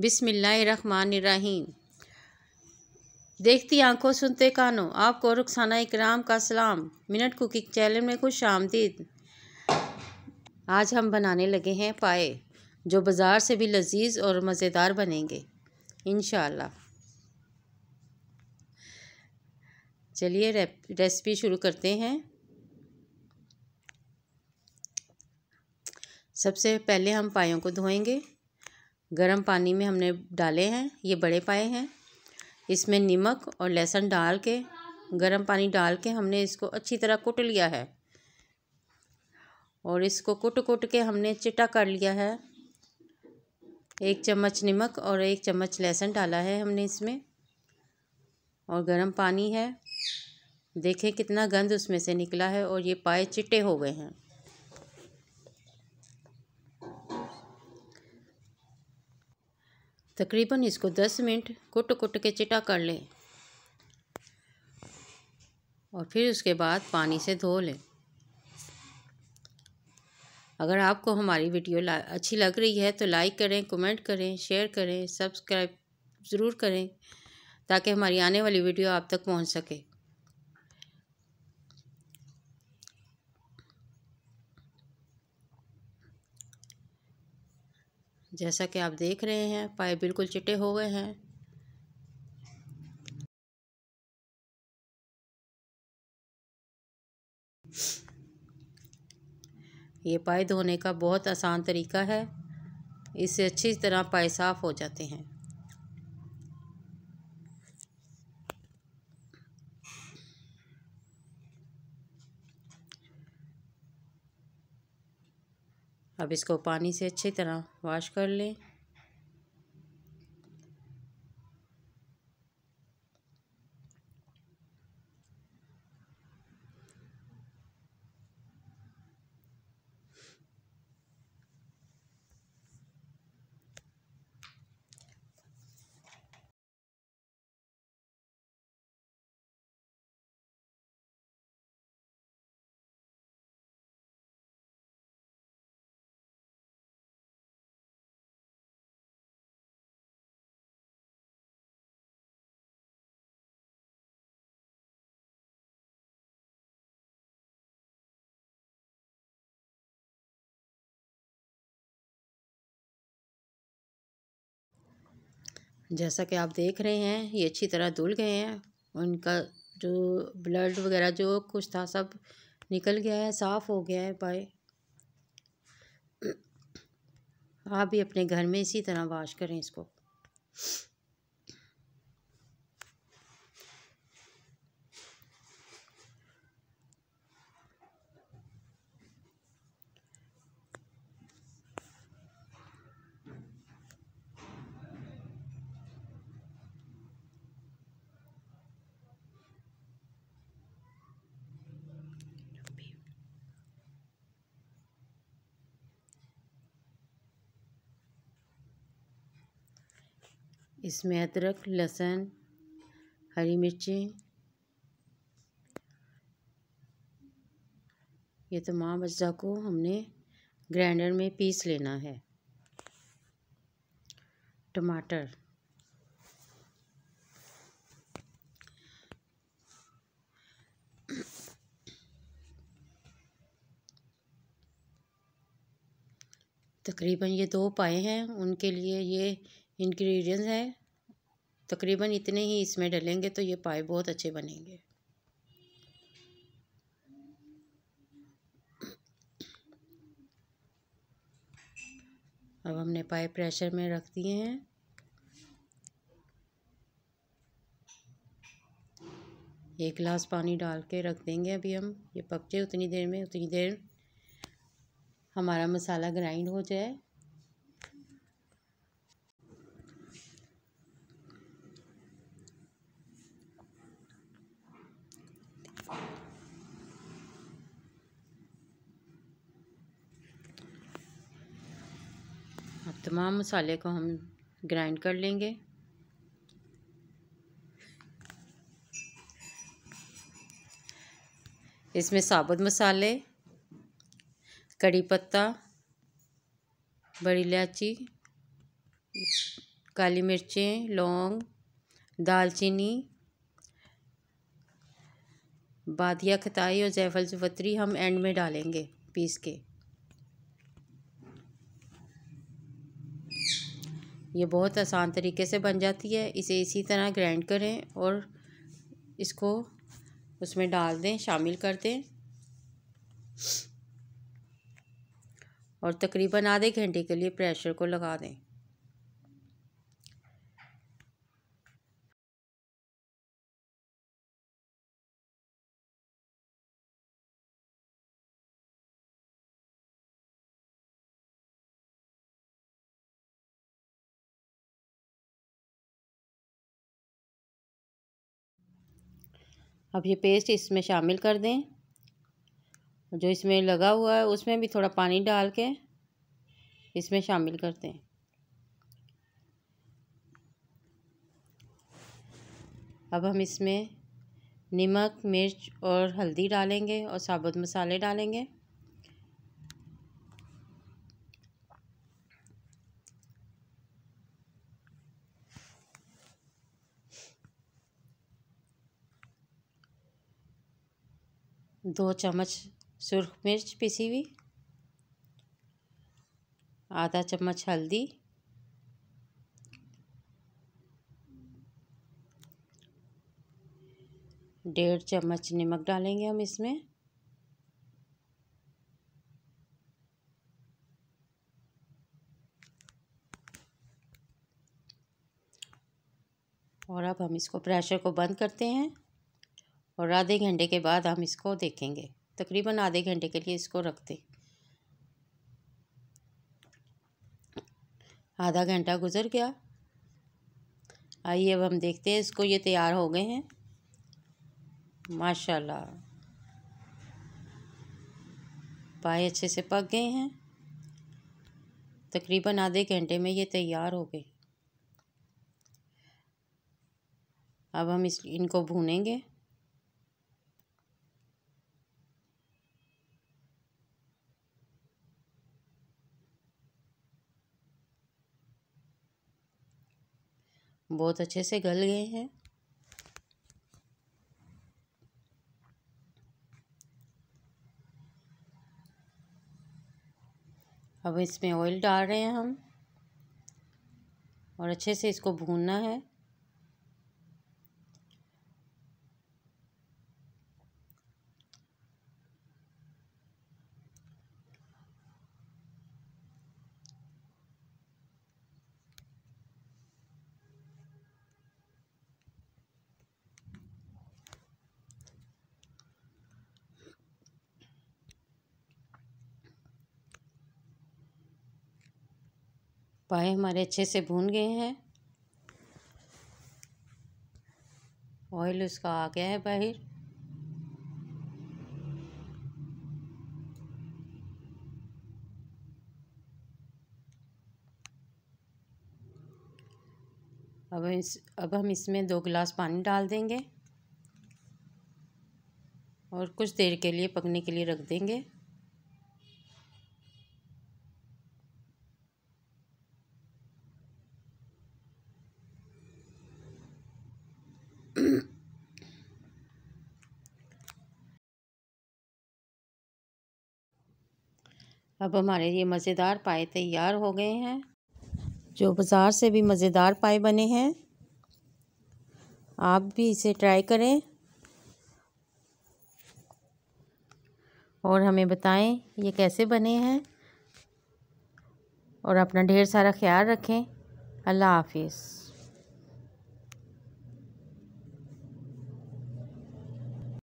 बिसमीम देखती आंखों सुनते कानों आपको रुखसाना इकराम का सलाम मिनट कुकिंग चैनल में खुश आमदीद आज हम बनाने लगे हैं पाए जो बाज़ार से भी लजीज और मज़ेदार बनेंगे इन चलिए रेसिपी शुरू करते हैं सबसे पहले हम पायों को धोएंगे गर्म पानी में हमने डाले हैं ये बड़े पाए हैं इसमें नमक और लहसुन डाल के गर्म पानी डाल के हमने इसको अच्छी तरह कुट लिया है और इसको कुट कुट के हमने चिटा कर लिया है एक चम्मच नमक और एक चम्मच लहसुन डाला है हमने इसमें और गर्म पानी है देखें कितना गंद उसमें से निकला है और ये पाए चिट्टे हो गए हैं तकरीबन इसको दस मिनट कुट कुट के चिटा कर लें और फिर उसके बाद पानी से धो लें अगर आपको हमारी वीडियो अच्छी लग रही है तो लाइक करें कमेंट करें शेयर करें सब्सक्राइब ज़रूर करें ताकि हमारी आने वाली वीडियो आप तक पहुंच सके जैसा कि आप देख रहे हैं पाए बिल्कुल चिटे हो गए हैं ये पाए धोने का बहुत आसान तरीका है इससे अच्छी तरह पाए साफ़ हो जाते हैं अब इसको पानी से अच्छी तरह वॉश कर लें जैसा कि आप देख रहे हैं ये अच्छी तरह धुल गए हैं उनका जो ब्लड वगैरह जो कुछ था सब निकल गया है साफ़ हो गया है पाए आप भी अपने घर में इसी तरह वाश करें इसको इसमें अदरक लहसुन हरी मिर्ची ये तमाम अज्जा को हमने ग्राइंडर में पीस लेना है टमाटर तकरीबन ये दो पाए हैं उनके लिए ये इंग्रेडिएंट्स हैं तकरीबन इतने ही इसमें डलेंगे तो ये पाए बहुत अच्छे बनेंगे अब हमने पाए प्रेशर में रख दिए हैं एक गिलास पानी डाल के रख देंगे अभी हम ये पकते उतनी देर में उतनी देर हमारा मसाला ग्राइंड हो जाए अब तमाम मसाले को हम ग्राइंड कर लेंगे इसमें साबुत मसाले कड़ी पत्ता बड़ी इलायची काली मिर्चें लौंग दालचीनी बादिया खताई और जयफल जवतरी हम एंड में डालेंगे पीस के ये बहुत आसान तरीके से बन जाती है इसे इसी तरह ग्राइंड करें और इसको उसमें डाल दें शामिल कर दें और तकरीबन आधे घंटे के लिए प्रेशर को लगा दें अब ये पेस्ट इसमें शामिल कर दें जो इसमें लगा हुआ है उसमें भी थोड़ा पानी डाल के इसमें शामिल कर दें अब हम इसमें नमक मिर्च और हल्दी डालेंगे और साबुत मसाले डालेंगे दो चम्मच सुरख मिर्च पिसी हुई आधा चम्मच हल्दी डेढ़ चम्मच नमक डालेंगे हम इसमें और अब हम इसको प्रेशर को बंद करते हैं और आधे घंटे के बाद हम इसको देखेंगे तकरीबन आधे घंटे के लिए इसको रख दें आधा घंटा गुजर गया आइए अब हम देखते हैं इसको ये तैयार हो गए हैं माशाल्लाह पाए अच्छे से पक गए हैं तकरीबन आधे घंटे में ये तैयार हो गए अब हम इस इनको भूनेंगे बहुत अच्छे से गल गए हैं अब इसमें ऑयल डाल रहे हैं हम और अच्छे से इसको भूनना है पाए हमारे अच्छे से भून गए हैं ऑयल उसका आ गया है बाहर अब इस अब हम इसमें दो गिलास पानी डाल देंगे और कुछ देर के लिए पकने के लिए रख देंगे अब हमारे ये मज़ेदार पाए तैयार हो गए हैं जो बाज़ार से भी मज़ेदार पाए बने हैं आप भी इसे ट्राई करें और हमें बताएं ये कैसे बने हैं और अपना ढेर सारा ख्याल रखें अल्लाह हाफिज़